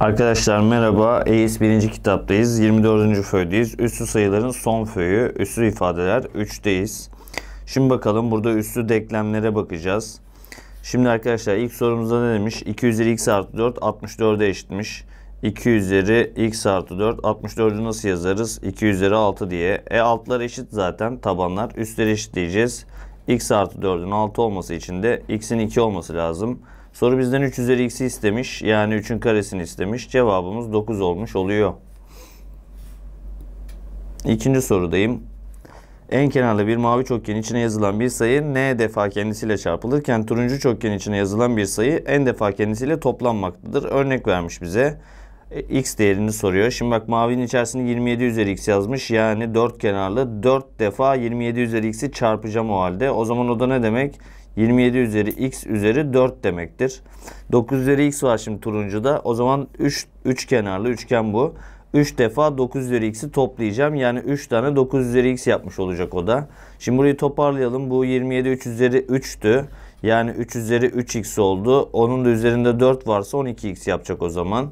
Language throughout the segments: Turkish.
Arkadaşlar merhaba. EIS 1. kitaptayız. 24. föydeyiz. Üssü sayıların son föyü. Üssü ifadeler 3'teyiz. Şimdi bakalım burada üssü denklemlere bakacağız. Şimdi arkadaşlar ilk sorumuzda ne demiş? 2 üzeri x artı 4 64'e eşitmiş. 2 üzeri x artı 4 64'ü nasıl yazarız? 2 üzeri 6 diye. E altlar eşit zaten tabanlar. Üstleri diyeceğiz x artı 4'ün 6 olması için de x'in 2 olması lazım. Soru bizden 3 üzeri x'i istemiş. Yani 3'ün karesini istemiş. Cevabımız 9 olmuş oluyor. İkinci sorudayım. En kenarlı bir mavi çokgen içine yazılan bir sayı n defa kendisiyle çarpılırken turuncu çokgen içine yazılan bir sayı n defa kendisiyle toplanmaktadır. Örnek vermiş bize. E, x değerini soruyor. Şimdi bak mavinin içerisinde 27 üzeri x yazmış. Yani 4 kenarlı 4 defa 27 üzeri x'i çarpacağım o halde. O zaman o da ne demek? 27 üzeri x üzeri 4 demektir. 9 üzeri x var şimdi turuncuda. O zaman 3 3 kenarlı üçgen bu. 3 defa 9 üzeri x'i toplayacağım. Yani 3 tane 9 üzeri x yapmış olacak o da. Şimdi burayı toparlayalım. Bu 27 3 üzeri 3'tü. Yani 3 üzeri 3x oldu. Onun da üzerinde 4 varsa 12x yapacak o zaman.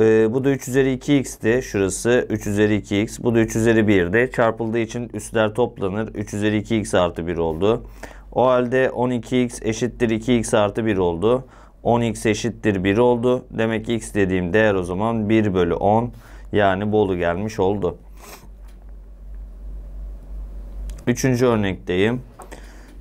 Ee, bu da 3 üzeri 2x'ti. Şurası 3 üzeri 2x. Bu da 3 üzeri 1'di. Çarpıldığı için üstler toplanır. 3 üzeri 2x artı 1 oldu. O halde 12x eşittir 2x artı 1 oldu. 10x eşittir 1 oldu. Demek ki x dediğim değer o zaman 1 bölü 10 yani Bolu gelmiş oldu. Üçüncü örnekteyim.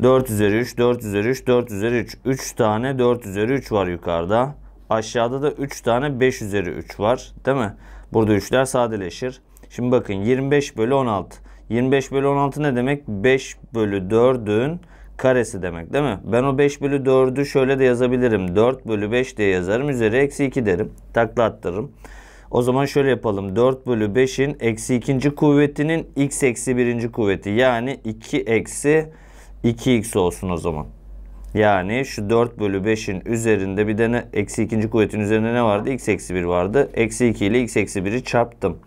4 üzeri 3, 4 üzeri 3, 4 üzeri 3. 3 tane 4 üzeri 3 var yukarıda. Aşağıda da 3 tane 5 üzeri 3 var. Değil mi? Burada 3'ler sadeleşir. Şimdi bakın 25 bölü 16. 25 bölü 16 ne demek? 5 bölü 4'ün karesi demek değil mi? Ben o 5 bölü 4'ü şöyle de yazabilirim. 4 bölü 5 diye yazarım. Üzeri eksi 2 derim. Takla attırırım. O zaman şöyle yapalım. 4 bölü 5'in eksi 2. kuvvetinin x eksi 1. kuvveti. Yani 2 eksi 2x olsun o zaman. Yani şu 4 bölü 5'in üzerinde bir de ne, eksi ikinci kuvvetin üzerinde ne vardı? X eksi 1 vardı. Eksi 2 ile x eksi 1'i çarptım.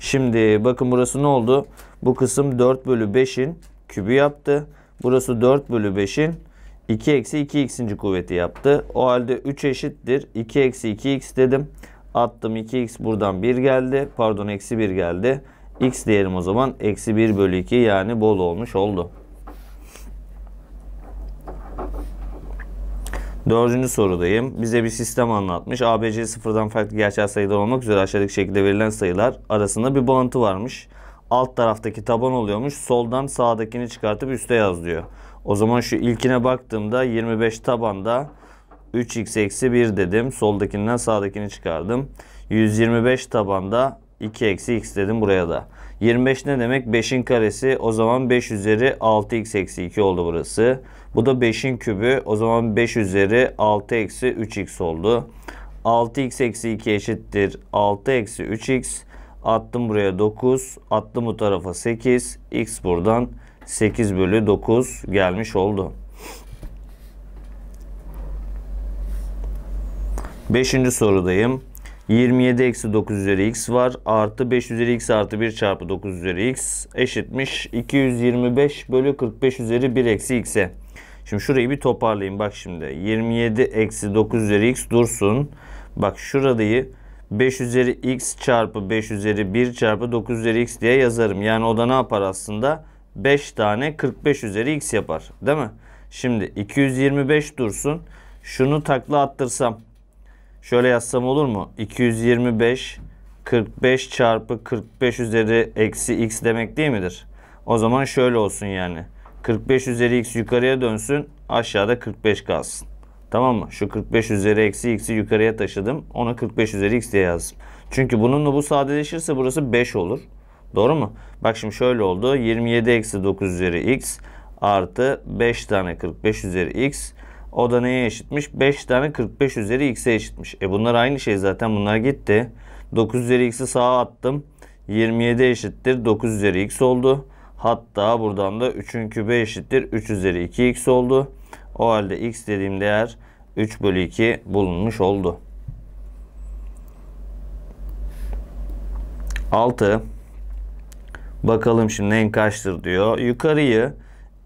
Şimdi bakın burası ne oldu? Bu kısım 4 bölü 5'in kübü yaptı. Burası 4 bölü 5'in 2 eksi 2x'inci kuvveti yaptı. O halde 3 eşittir. 2 eksi 2x dedim. Attım 2x buradan 1 geldi. Pardon eksi 1 geldi. x diyelim o zaman. Eksi 1 bölü 2 yani bol olmuş oldu. Dördüncü sorudayım. Bize bir sistem anlatmış. ABC sıfırdan farklı gerçel sayılar olmak üzere aşağıdaki şekilde verilen sayılar arasında bir bağıntı varmış. Alt taraftaki taban oluyormuş. Soldan sağdakini çıkartıp üste yaz diyor. O zaman şu ilkine baktığımda 25 tabanda 3x eksi 1 dedim. Soldakinden sağdakini çıkardım. 125 tabanda 2 eksi x dedim buraya da. 25 ne demek? 5'in karesi. O zaman 5 üzeri 6x eksi 2 oldu burası. Burası. Bu da 5'in kübü. O zaman 5 üzeri 6 eksi 3x oldu. 6x eksi 2 eşittir 6 eksi 3x. Attım buraya 9. Attım bu tarafa 8. x buradan 8 bölü 9 gelmiş oldu. Beşinci sorudayım. 27 eksi 9 üzeri x var. Artı 5 üzeri x artı 1 çarpı 9 üzeri x eşitmiş. 225 bölü 45 üzeri 1 eksi x'e. Şimdi şurayı bir toparlayayım. Bak şimdi 27 eksi 9 üzeri x dursun. Bak şurayı 5 üzeri x çarpı 5 üzeri 1 çarpı 9 üzeri x diye yazarım. Yani o da ne yapar aslında? 5 tane 45 üzeri x yapar. Değil mi? Şimdi 225 dursun. Şunu takla attırsam. Şöyle yazsam olur mu? 225 45 çarpı 45 üzeri eksi x demek değil midir? O zaman şöyle olsun yani. 45 üzeri x yukarıya dönsün. Aşağıda 45 kalsın. Tamam mı? Şu 45 üzeri eksi x'i yukarıya taşıdım. Ona 45 üzeri x diye yazdım. Çünkü bununla bu sadeleşirse burası 5 olur. Doğru mu? Bak şimdi şöyle oldu. 27 eksi 9 üzeri x artı 5 tane 45 üzeri x. O da neye eşitmiş? 5 tane 45 üzeri x'e eşitmiş. E bunlar aynı şey zaten. Bunlar gitti. 9 üzeri x'i sağa attım. 27 eşittir. 9 üzeri x oldu. Hatta buradan da 3'ün kübe eşittir 3 üzeri 2x oldu. O halde x dediğim değer 3 bölü 2 bulunmuş oldu. 6. Bakalım şimdi en kaçtır diyor. Yukarıyı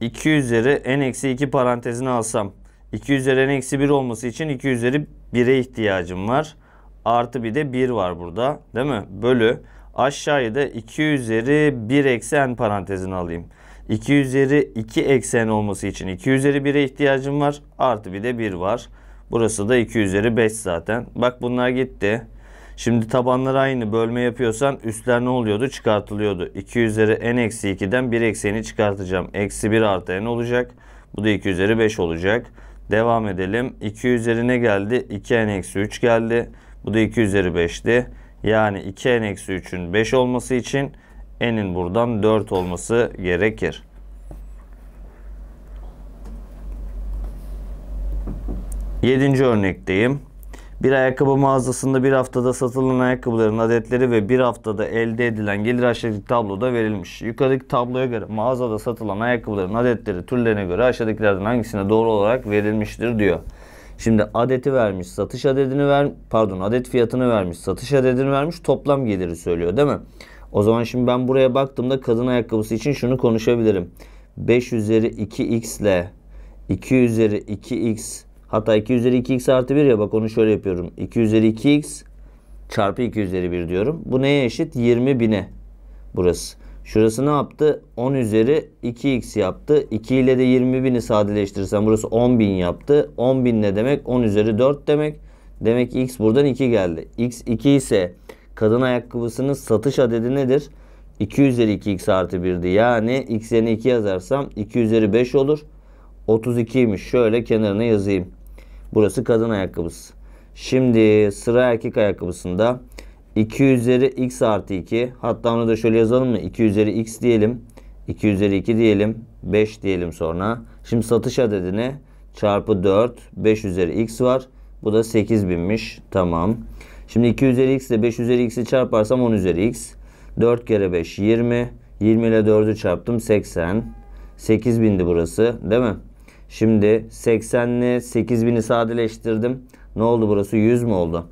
2 üzeri n eksi 2 parantezine alsam. 2 üzeri n eksi 1 olması için 2 üzeri 1'e ihtiyacım var. Artı bir de 1 var burada. Değil mi? Bölü Aşağıya da 2 üzeri 1 eksen n parantezini alayım. 2 üzeri 2 eksen olması için 2 üzeri 1'e ihtiyacım var. Artı bir de 1 var. Burası da 2 üzeri 5 zaten. Bak bunlar gitti. Şimdi tabanlar aynı bölme yapıyorsan üstler ne oluyordu? Çıkartılıyordu. 2 üzeri n eksi 2'den 1 ekseni çıkartacağım. Eksi 1 artı n olacak. Bu da 2 üzeri 5 olacak. Devam edelim. 2 ne geldi. 2 n eksi 3 geldi. Bu da 2 üzeri 5'ti. Yani 2n eksi 3'ün 5 olması için n'in buradan 4 olması gerekir. Yedinci örnekteyim. Bir ayakkabı mağazasında bir haftada satılan ayakkabıların adetleri ve bir haftada elde edilen gelir aşağıdaki tabloda verilmiş. Yukarıdaki tabloya göre mağazada satılan ayakkabıların adetleri türlerine göre aşağıdakilerden hangisine doğru olarak verilmiştir diyor. Şimdi adeti vermiş, satış adedini ver, pardon adet fiyatını vermiş, satış adedini vermiş, toplam geliri söylüyor değil mi? O zaman şimdi ben buraya baktığımda kadın ayakkabısı için şunu konuşabilirim. 5 üzeri 2x ile 2 üzeri 2x hatta 2 üzeri 2x artı 1 ya bak onu şöyle yapıyorum. 2 üzeri 2x çarpı 2 üzeri 1 diyorum. Bu neye eşit? 20 bine burası. Şurası ne yaptı? 10 üzeri 2x yaptı. 2 ile de 20.000'i sadeleştirirsem burası 10.000 yaptı. 10.000 ne demek? 10 üzeri 4 demek. Demek ki x buradan 2 geldi. x 2 ise kadın ayakkabısının satış adedi nedir? 2 üzeri 2x artı 1'di. Yani x yerine 2 yazarsam 2 üzeri 5 olur. 32'ymiş. Şöyle kenarına yazayım. Burası kadın ayakkabısı. Şimdi sıra erkek ayakkabısında. 2 üzeri x artı 2. Hatta onu da şöyle yazalım mı? 2 üzeri x diyelim. 2 üzeri 2 diyelim. 5 diyelim sonra. Şimdi satış adedine çarpı 4. 5 üzeri x var. Bu da 8 binmiş. Tamam. Şimdi 2 üzeri x ile 5 üzeri x'i çarparsam 10 üzeri x. 4 kere 5 20. 20 ile 4'ü çarptım 80. 8 bindi burası değil mi? Şimdi 80'li 8 bini sadeleştirdim. Ne oldu burası? 100 mü oldu?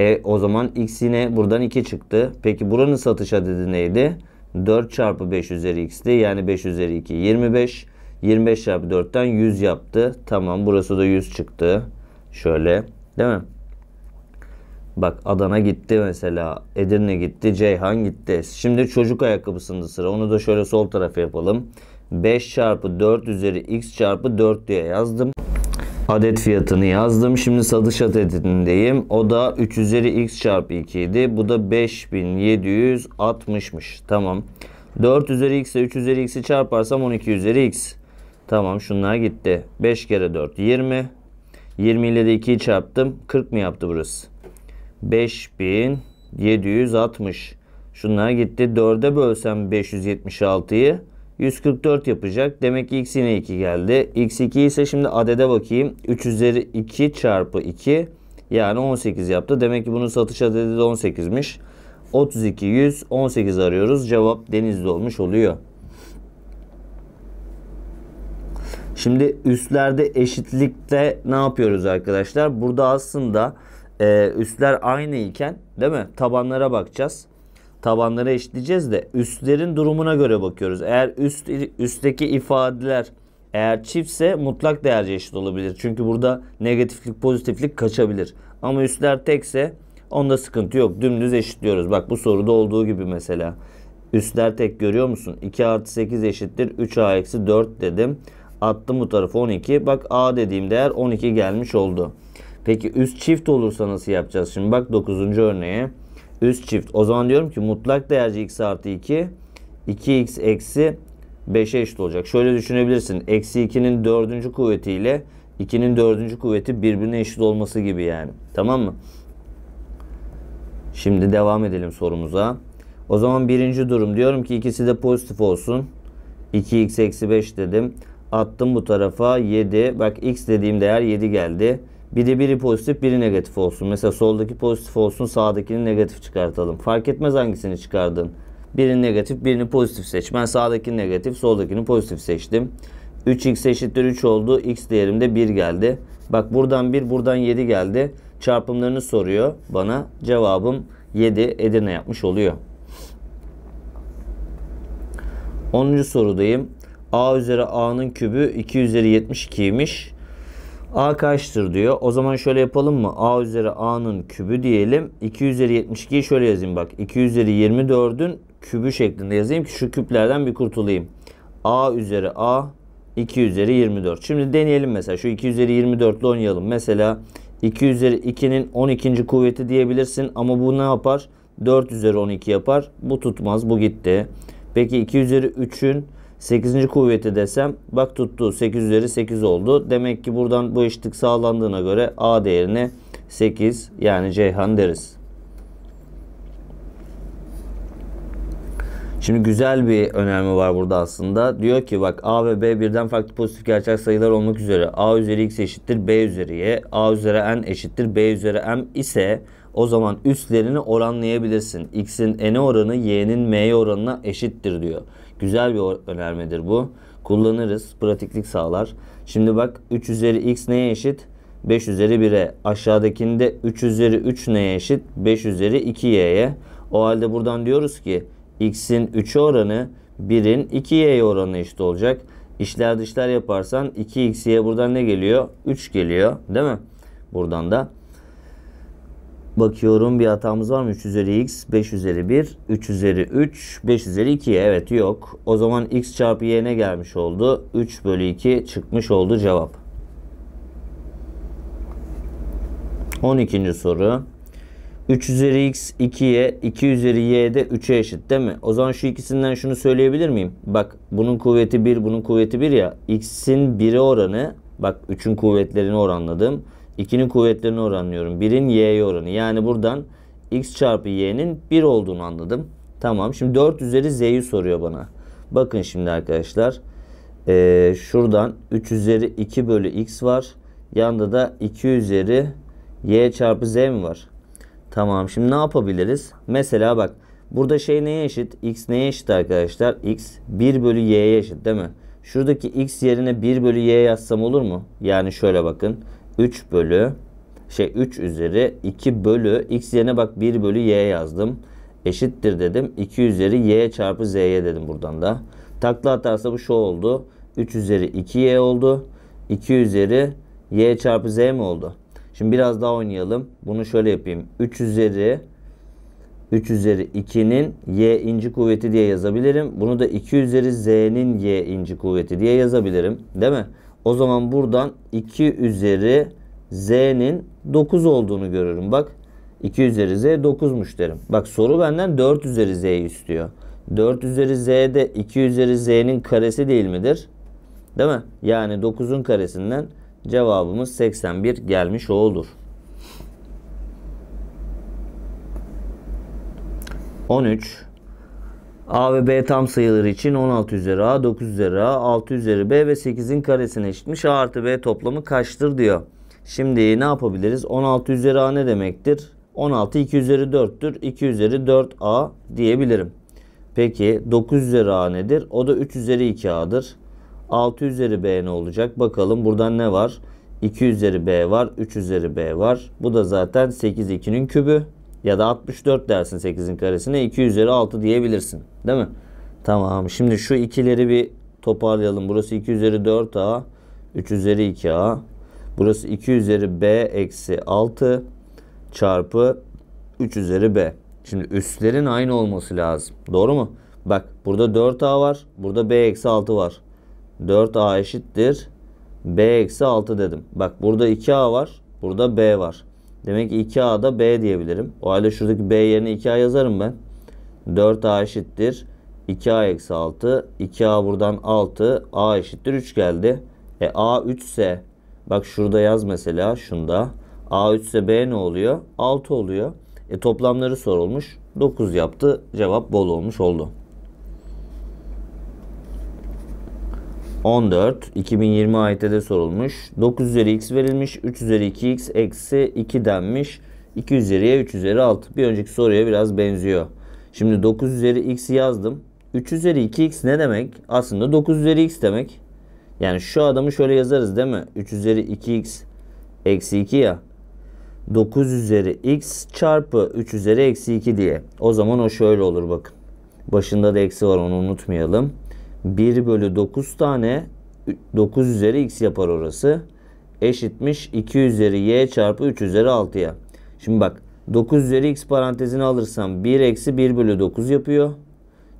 E o zaman x yine buradan 2 çıktı. Peki buranın satış adedi neydi? 4 çarpı 5 üzeri x'ti. Yani 5 üzeri 2 25. 25 çarpı 4'ten 100 yaptı. Tamam burası da 100 çıktı. Şöyle değil mi? Bak Adana gitti mesela. Edirne gitti. Ceyhan gitti. Şimdi çocuk ayakkabısında sıra. Onu da şöyle sol tarafa yapalım. 5 çarpı 4 üzeri x çarpı 4 diye yazdım adet fiyatını yazdım. Şimdi satış adedindeyim. O da 3 üzeri x çarpı 2 idi. Bu da 5760'mış. Tamam. 4 üzeri x ile 3 üzeri x'i çarparsam 12 üzeri x. Tamam şunlar gitti. 5 kere 4 20. 20 ile de 2'yi çarptım. 40 mı yaptı burası? 5760. Şunlar gitti. 4'e bölsem 576'yı 144 yapacak. Demek ki x yine 2 geldi. x2 ise şimdi adede bakayım. 3 üzeri 2 çarpı 2 yani 18 yaptı. Demek ki bunun satış adedi de 18'miş. 32, 100, 18 arıyoruz. Cevap denizli olmuş oluyor. Şimdi üstlerde eşitlikte ne yapıyoruz arkadaşlar? Burada aslında e, üstler aynı iken değil mi? Tabanlara bakacağız tabanları eşitleyeceğiz de üstlerin durumuna göre bakıyoruz. Eğer üst üstteki ifadeler eğer çiftse mutlak değerce eşit olabilir. Çünkü burada negatiflik pozitiflik kaçabilir. Ama üstler tekse onda sıkıntı yok. Dümdüz eşitliyoruz. Bak bu soruda olduğu gibi mesela. Üstler tek görüyor musun? 2 artı 8 eşittir. 3a eksi 4 dedim. Attım bu tarafa 12. Bak a dediğim değer 12 gelmiş oldu. Peki üst çift olursa nasıl yapacağız? Şimdi bak 9. örneğe. Üst çift. O zaman diyorum ki mutlak değerci x artı 2 2x eksi 5'e eşit olacak. Şöyle düşünebilirsin. Eksi 2'nin dördüncü kuvvetiyle 2'nin dördüncü kuvveti birbirine eşit olması gibi yani. Tamam mı? Şimdi devam edelim sorumuza. O zaman birinci durum diyorum ki ikisi de pozitif olsun. 2x eksi 5 dedim. Attım bu tarafa 7. Bak x dediğim değer 7 geldi. Biri biri pozitif, biri negatif olsun. Mesela soldaki pozitif olsun, sağdakini negatif çıkartalım. Fark etmez hangisini çıkardın. Birini negatif, birini pozitif seç. Ben sağdaki negatif, soldakini pozitif seçtim. 3x eşittir 3 oldu. X değerimde 1 geldi. Bak buradan 1, buradan 7 geldi. Çarpımlarını soruyor bana. Cevabım 7 Edirne yapmış oluyor. 10. sorudayım. A üzeri A'nın kübü 2 üzeri 72'ymiş. A kaçtır diyor. O zaman şöyle yapalım mı? A üzeri A'nın kübü diyelim. 2 üzeri 72'yi şöyle yazayım bak. 2 üzeri 24'ün kübü şeklinde yazayım ki şu küplerden bir kurtulayım. A üzeri A 2 üzeri 24. Şimdi deneyelim mesela. Şu 2 üzeri 24 ile oynayalım. Mesela 2 üzeri 2'nin 12. kuvveti diyebilirsin. Ama bu ne yapar? 4 üzeri 12 yapar. Bu tutmaz. Bu gitti. Peki 2 üzeri 3'ün 8. kuvveti desem bak tuttu 8 üzeri 8 oldu. Demek ki buradan bu eşitlik sağlandığına göre A değerine 8 yani Ceyhan deriz. Şimdi güzel bir önerme var burada aslında. Diyor ki bak A ve B birden farklı pozitif gerçek sayılar olmak üzere A üzeri X eşittir B üzeri Y. A üzeri N eşittir B üzeri M ise o zaman üstlerini oranlayabilirsin. X'in n oranı Y'nin m oranına eşittir diyor. Güzel bir önermedir bu. Kullanırız. Pratiklik sağlar. Şimdi bak 3 üzeri x neye eşit? 5 üzeri 1'e. Aşağıdakinde 3 üzeri 3 neye eşit? 5 üzeri 2y'ye. O halde buradan diyoruz ki x'in 3'e oranı 1'in 2y'ye oranı eşit olacak. İşler dışlar yaparsan 2x'ye buradan ne geliyor? 3 geliyor değil mi? Buradan da Bakıyorum bir hatamız var mı? 3 üzeri x, 5 üzeri 1, 3 üzeri 3, 5 üzeri 2. Evet yok. O zaman x çarpı y'ne gelmiş oldu? 3 bölü 2 çıkmış oldu cevap. 12. soru. 3 üzeri x 2'ye, 2 üzeri y de 3'e eşit değil mi? O zaman şu ikisinden şunu söyleyebilir miyim? Bak bunun kuvveti 1, bunun kuvveti 1 ya. x'in 1'e oranı, bak 3'ün kuvvetlerini oranladım. 2'nin kuvvetlerini oranlıyorum. 1'in y'ye oranı. Yani buradan x çarpı y'nin 1 olduğunu anladım. Tamam. Şimdi 4 üzeri z'yi soruyor bana. Bakın şimdi arkadaşlar. Ee, şuradan 3 üzeri 2 bölü x var. Yanında da 2 üzeri y çarpı z mi var? Tamam. Şimdi ne yapabiliriz? Mesela bak. Burada şey neye eşit? X neye eşit arkadaşlar? X 1 bölü y'ye eşit değil mi? Şuradaki x yerine 1 bölü y yazsam olur mu? Yani şöyle bakın. 3 bölü şey 3 üzeri 2 bölü x yerine bak 1 bölü y yazdım. Eşittir dedim. 2 üzeri y çarpı z'ye dedim buradan da. Takla atarsa bu şu oldu. 3 üzeri 2y oldu. 2 üzeri y çarpı z mi oldu? Şimdi biraz daha oynayalım. Bunu şöyle yapayım. 3 üzeri 3 üzeri 2'nin y inci kuvveti diye yazabilirim. Bunu da 2 üzeri z'nin y inci kuvveti diye yazabilirim. Değil mi? O zaman buradan 2 üzeri z'nin 9 olduğunu görürüm. Bak 2 üzeri z 9'muş derim. Bak soru benden 4 üzeri z'yi istiyor. 4 üzeri z de 2 üzeri z'nin karesi değil midir? Değil mi? Yani 9'un karesinden cevabımız 81 gelmiş olur. 13 A ve B tam sayıları için 16 üzeri A, 9 üzeri A, 6 üzeri B ve 8'in karesine eşitmiş. A artı B toplamı kaçtır diyor. Şimdi ne yapabiliriz? 16 üzeri A ne demektir? 16 2 üzeri 4'tür. 2 üzeri 4A diyebilirim. Peki 9 üzeri A nedir? O da 3 üzeri 2A'dır. 6 üzeri B ne olacak? Bakalım buradan ne var? 2 üzeri B var. 3 üzeri B var. Bu da zaten 8 2'nin kübü. Ya da 64 dersin 8'in karesine 2 üzeri 6 diyebilirsin. Değil mi? Tamam. Şimdi şu ikileri bir toparlayalım. Burası 2 üzeri 4a. 3 üzeri 2a. Burası 2 üzeri b eksi 6 çarpı 3 üzeri b. Şimdi üstlerin aynı olması lazım. Doğru mu? Bak burada 4a var. Burada b eksi 6 var. 4a eşittir. b eksi 6 dedim. Bak burada 2a var. Burada b var. Demek ki 2 a da B diyebilirim. O halde şuradaki B yerine 2A yazarım ben. 4A eşittir. 2A eksi 6. 2A buradan 6. A eşittir 3 geldi. E A 3 ise bak şurada yaz mesela şunda. A 3 ise B ne oluyor? 6 oluyor. E toplamları sorulmuş. 9 yaptı. Cevap bol olmuş oldu. 14. 2020 ayette de sorulmuş. 9 üzeri x verilmiş. 3 üzeri 2x eksi 2 denmiş. 2 üzeriye 3 üzeri 6. Bir önceki soruya biraz benziyor. Şimdi 9 üzeri x yazdım. 3 üzeri 2x ne demek? Aslında 9 üzeri x demek. Yani şu adamı şöyle yazarız değil mi? 3 üzeri 2x eksi 2 ya. 9 üzeri x çarpı 3 üzeri eksi 2 diye. O zaman o şöyle olur bakın. Başında da eksi var onu unutmayalım. 1 bölü 9 tane 9 üzeri x yapar orası. Eşitmiş 2 üzeri y çarpı 3 üzeri 6'ya. Şimdi bak 9 üzeri x parantezini alırsam 1 eksi 1 bölü 9 yapıyor.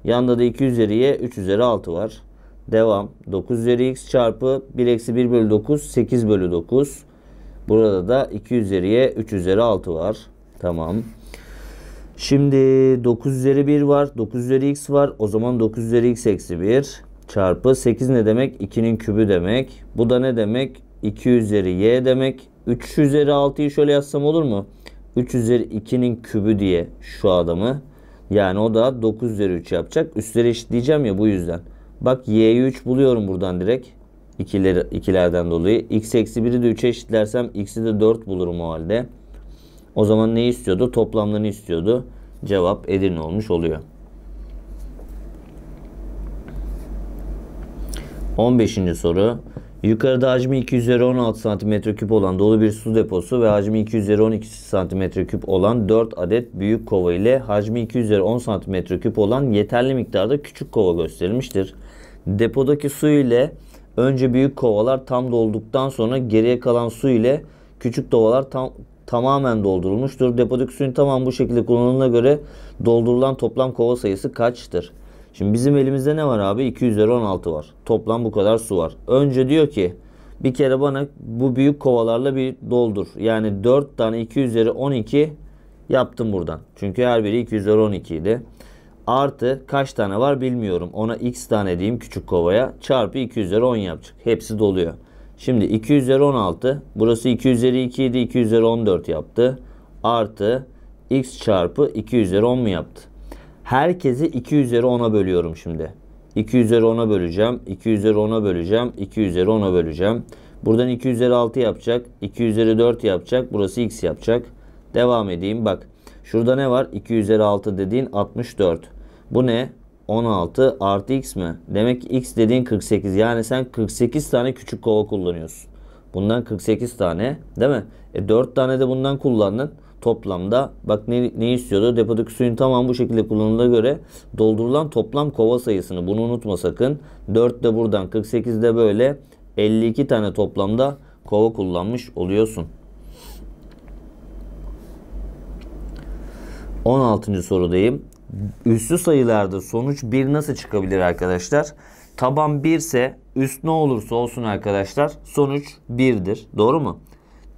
Yanda da 2 üzeri y 3 üzeri 6 var. Devam. 9 üzeri x çarpı 1 eksi 1 bölü 9 8 bölü 9. Burada da 2 üzeri y 3 üzeri 6 var. Tamam. Şimdi 9 üzeri 1 var. 9 üzeri x var. O zaman 9 üzeri x eksi 1 çarpı 8 ne demek? 2'nin kübü demek. Bu da ne demek? 2 üzeri y demek. 3 üzeri 6'yı şöyle yazsam olur mu? 3 üzeri 2'nin kübü diye şu adamı. Yani o da 9 üzeri 3 yapacak. Üstleri eşitleyeceğim ya bu yüzden. Bak y'yi 3 buluyorum buradan direkt. İkiler, ikilerden dolayı. x eksi 1'i de 3'e eşitlersem x'i de 4 bulurum o halde. O zaman neyi istiyordu? Toplamlarını istiyordu. Cevap Edirne olmuş oluyor. 15. soru. Yukarıda hacmi 2 üzeri 16 cm3 olan dolu bir su deposu ve hacmi 2 üzeri 12 cm3 olan 4 adet büyük kova ile hacmi 2 üzeri 10 cm3 olan yeterli miktarda küçük kova gösterilmiştir. Depodaki su ile önce büyük kovalar tam dolduktan sonra geriye kalan su ile küçük kovalar tam, tamamen doldurulmuştur. Depodaki suyun tamam bu şekilde kullanımına göre doldurulan toplam kova sayısı kaçtır? Şimdi bizim elimizde ne var abi? 2 var. Toplam bu kadar su var. Önce diyor ki bir kere bana bu büyük kovalarla bir doldur. Yani 4 tane 2 üzeri 12 yaptım buradan. Çünkü her biri 2 üzeri 12 idi. Artı kaç tane var bilmiyorum. Ona x tane diyeyim küçük kovaya. Çarpı 2 üzeri 10 yapacak. Hepsi doluyor. Şimdi 2 üzeri 16. Burası 2 üzeri 2 idi. 2 üzeri 14 yaptı. Artı x çarpı 2 üzeri 10 mu yaptı? Herkesi 2 üzeri 10'a bölüyorum şimdi. 2 üzeri 10'a böleceğim. 2 üzeri 10'a böleceğim. 2 üzeri 10'a böleceğim. Buradan 2 üzeri 6 yapacak. 2 üzeri 4 yapacak. Burası x yapacak. Devam edeyim. Bak şurada ne var? 2 üzeri 6 dediğin 64. Bu ne? 16 artı x mi? Demek ki x dediğin 48. Yani sen 48 tane küçük kova kullanıyorsun. Bundan 48 tane değil mi? E 4 tane de bundan kullandın. Toplamda bak ne, ne istiyordu? Depodaki suyun tamamı bu şekilde kullanıldığına göre doldurulan toplam kova sayısını bunu unutma sakın. 4 de buradan 48 de böyle 52 tane toplamda kova kullanmış oluyorsun. 16. sorudayım. Üstü sayılarda sonuç 1 nasıl çıkabilir arkadaşlar? Taban 1 ise üst ne olursa olsun arkadaşlar sonuç 1'dir. Doğru mu?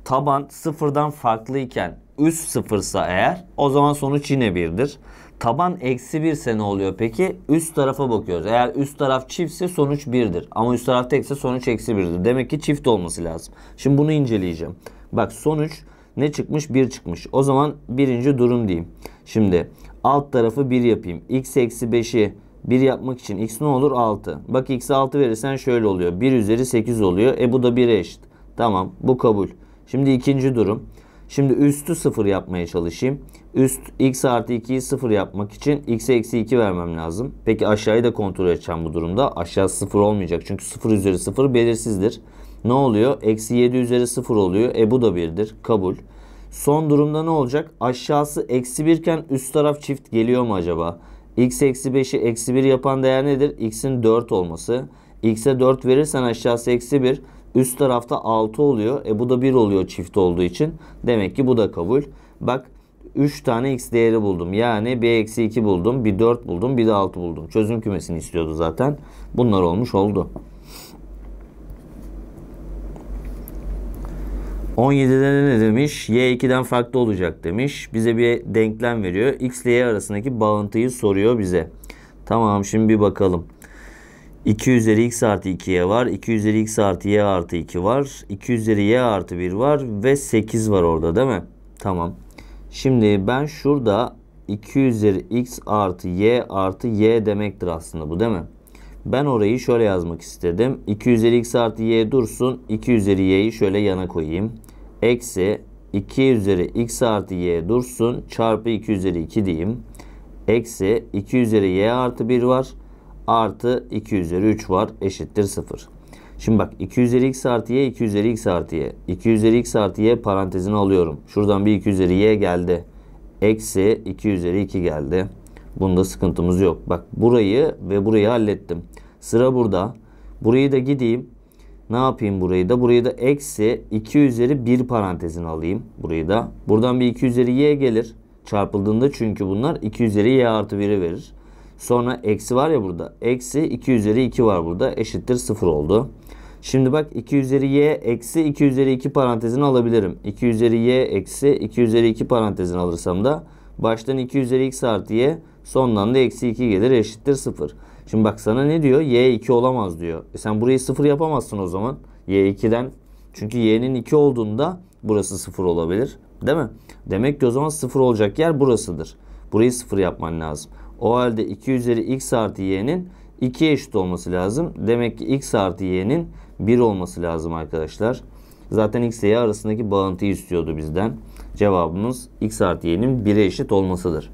Taban sıfırdan farklı iken üst sıfırsa eğer o zaman sonuç yine 1'dir. Taban eksi 1 ise ne oluyor peki? Üst tarafa bakıyoruz. Eğer üst taraf çiftse sonuç 1'dir. Ama üst taraf tekse sonuç eksi 1'dir. Demek ki çift olması lazım. Şimdi bunu inceleyeceğim. Bak sonuç ne çıkmış? 1 çıkmış. O zaman birinci durum diyeyim. Şimdi Alt tarafı 1 yapayım. x eksi 5'i 1 yapmak için x ne olur? 6. Bak x'e 6 verirsen şöyle oluyor. 1 üzeri 8 oluyor. E bu da 1'e eşit. Tamam bu kabul. Şimdi ikinci durum. Şimdi üstü 0 yapmaya çalışayım. Üst x artı 2'yi 0 yapmak için x'e eksi 2 vermem lazım. Peki aşağıyı da kontrol edeceğim bu durumda. Aşağı 0 olmayacak. Çünkü 0 üzeri 0 belirsizdir. Ne oluyor? Eksi 7 üzeri 0 oluyor. E bu da 1'dir. Kabul. Son durumda ne olacak? Aşağısı eksi 1 iken üst taraf çift geliyor mu acaba? x eksi 5'i eksi 1 yapan değer nedir? x'in 4 olması. x'e 4 verirsen aşağısı eksi 1. Üst tarafta 6 oluyor. E bu da 1 oluyor çift olduğu için. Demek ki bu da kabul. Bak 3 tane x değeri buldum. Yani bir eksi 2 buldum. Bir 4 buldum. Bir de 6 buldum. Çözüm kümesini istiyordu zaten. Bunlar olmuş oldu. 17'de ne demiş? Y2'den farklı olacak demiş. Bize bir denklem veriyor. X ile Y arasındaki bağıntıyı soruyor bize. Tamam şimdi bir bakalım. 2 üzeri x artı 2y var. 2 üzeri x artı y artı 2 var. 2 üzeri y artı 1 var. Ve 8 var orada değil mi? Tamam. Şimdi ben şurada 2 üzeri x artı y artı y demektir aslında bu değil mi? Ben orayı şöyle yazmak istedim. 2 üzeri x artı y dursun. 2 üzeri y'yi şöyle yana koyayım eksi 2 üzeri x artı y dursun çarpı 2 üzeri 2 diyeyim. Eksi 2 üzeri y artı 1 var. Artı 2 üzeri 3 var. Eşittir 0. Şimdi bak 2 üzeri x artı y 2 üzeri x artı y. 2 üzeri x artı y parantezini alıyorum. Şuradan bir 2 üzeri y geldi. Eksi 2 üzeri 2 geldi. Bunda sıkıntımız yok. Bak burayı ve burayı hallettim. Sıra burada. Burayı da gideyim. Ne yapayım burayı da? Burayı da eksi 2 üzeri 1 parantezin alayım. Burayı da. Buradan bir 2 üzeri y gelir. Çarpıldığında çünkü bunlar 2 üzeri y artı 1'i verir. Sonra eksi var ya burada. Eksi 2 üzeri 2 var burada. Eşittir 0 oldu. Şimdi bak 2 üzeri y eksi 2 üzeri 2 parantezini alabilirim. 2 üzeri y eksi 2 üzeri 2 parantezini alırsam da baştan 2 üzeri x artı y sondan da eksi 2 gelir eşittir 0. Şimdi bak sana ne diyor? Y2 olamaz diyor. E sen burayı 0 yapamazsın o zaman. Y2'den çünkü y'nin 2 olduğunda burası 0 olabilir. Değil mi? Demek ki o zaman 0 olacak yer burasıdır. Burayı 0 yapman lazım. O halde 2 üzeri x artı y'nin 2'ye eşit olması lazım. Demek ki x artı y'nin 1 olması lazım arkadaşlar. Zaten x ile y arasındaki bağıntıyı istiyordu bizden. Cevabımız x artı y'nin 1'e eşit olmasıdır.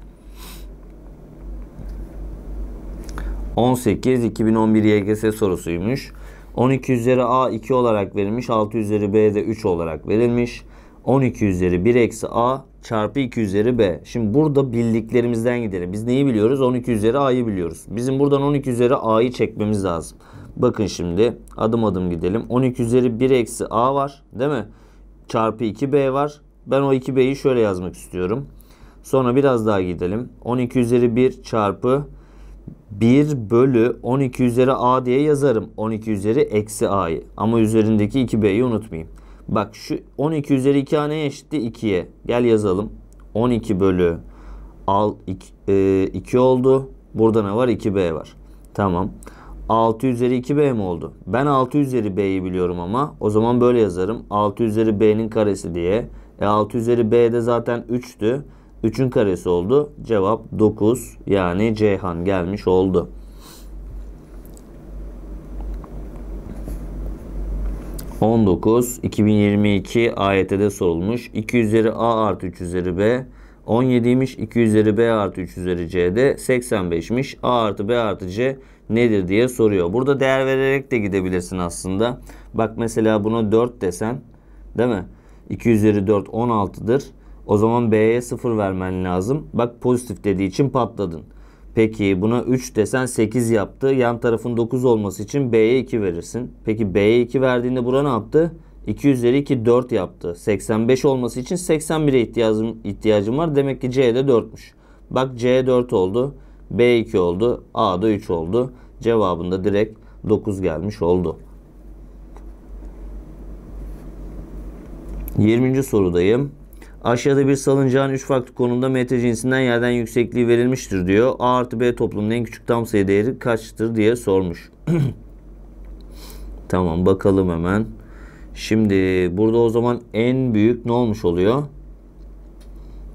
18 2011 YGS sorusuymuş. 12 üzeri A 2 olarak verilmiş. 6 üzeri B de 3 olarak verilmiş. 12 üzeri 1 eksi A çarpı 2 üzeri B. Şimdi burada bildiklerimizden gidelim. Biz neyi biliyoruz? 12 üzeri A'yı biliyoruz. Bizim buradan 12 üzeri A'yı çekmemiz lazım. Bakın şimdi adım adım gidelim. 12 üzeri 1 eksi A var değil mi? Çarpı 2B var. Ben o 2B'yi şöyle yazmak istiyorum. Sonra biraz daha gidelim. 12 üzeri 1 çarpı 1 bölü 12 üzeri a diye yazarım. 12 üzeri eksi a'yı. Ama üzerindeki 2b'yi unutmayayım. Bak şu 12 üzeri 2 a neye eşitti? 2'ye. Gel yazalım. 12 bölü al 2, 2 e, oldu. Burada ne var? 2b var. Tamam. 6 üzeri 2b mi oldu? Ben 6 üzeri b'yi biliyorum ama. O zaman böyle yazarım. 6 üzeri b'nin karesi diye. E 6 üzeri b'de zaten 3'tü. 3'ün karesi oldu. Cevap 9 yani Ceyhan gelmiş oldu. On dokuz, 2022 de sorulmuş. 2 üzeri A artı 3 üzeri B. 17'ymiş 2 üzeri B artı 3 üzeri C'de 85'miş. A artı B artı C nedir diye soruyor. Burada değer vererek de gidebilirsin aslında. Bak mesela buna 4 desen değil mi? 2 üzeri 4 16'dır. O zaman B'ye 0 vermen lazım. Bak pozitif dediği için patladın. Peki buna 3 desen 8 yaptı. Yan tarafın 9 olması için B'ye 2 verirsin. Peki B'ye 2 verdiğinde bura ne yaptı? 2 üzeri 2 4 yaptı. 85 olması için 81'e ihtiyacım, ihtiyacım var. Demek ki C'de 4'müş. Bak C 4 oldu. B 2 oldu. A da 3 oldu. Cevabında direkt 9 gelmiş oldu. 20. sorudayım. Aşağıda bir salıncağın 3 farklı konumda metre cinsinden yerden yüksekliği verilmiştir diyor. A artı B toplumunun en küçük tam sayı değeri kaçtır diye sormuş. tamam bakalım hemen. Şimdi burada o zaman en büyük ne olmuş oluyor?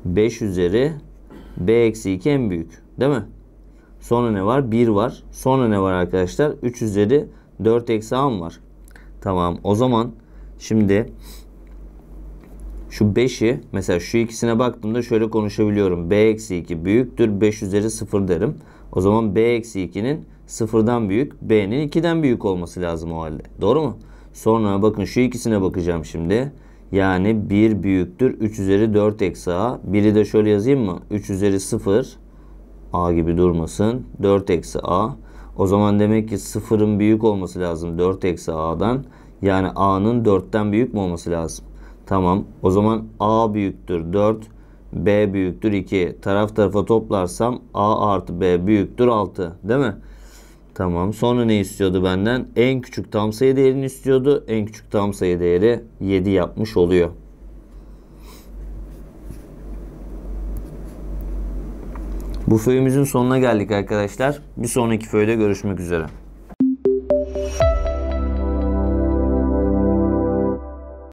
5 üzeri B eksi 2 en büyük. Değil mi? Sonra ne var? 1 var. Sonra ne var arkadaşlar? 3 üzeri 4 eksi A var? Tamam. O zaman şimdi şu 5'i mesela şu ikisine baktığımda şöyle konuşabiliyorum. B eksi 2 büyüktür 5 üzeri 0 derim. O zaman B eksi 2'nin 0'dan büyük B'nin 2'den büyük olması lazım o halde. Doğru mu? Sonra bakın şu ikisine bakacağım şimdi. Yani 1 büyüktür 3 üzeri 4 eksi A. Biri de şöyle yazayım mı? 3 üzeri 0 A gibi durmasın. 4 eksi A. O zaman demek ki 0'ın büyük olması lazım 4 eksi A'dan. Yani A'nın 4'ten büyük mü olması lazım? Tamam. O zaman A büyüktür 4. B büyüktür 2. Taraf tarafa toplarsam A artı B büyüktür 6. Değil mi? Tamam. Sonra ne istiyordu benden? En küçük tam sayı değerini istiyordu. En küçük tam sayı değeri 7 yapmış oluyor. Bu föyümüzün sonuna geldik arkadaşlar. Bir sonraki föyde görüşmek üzere.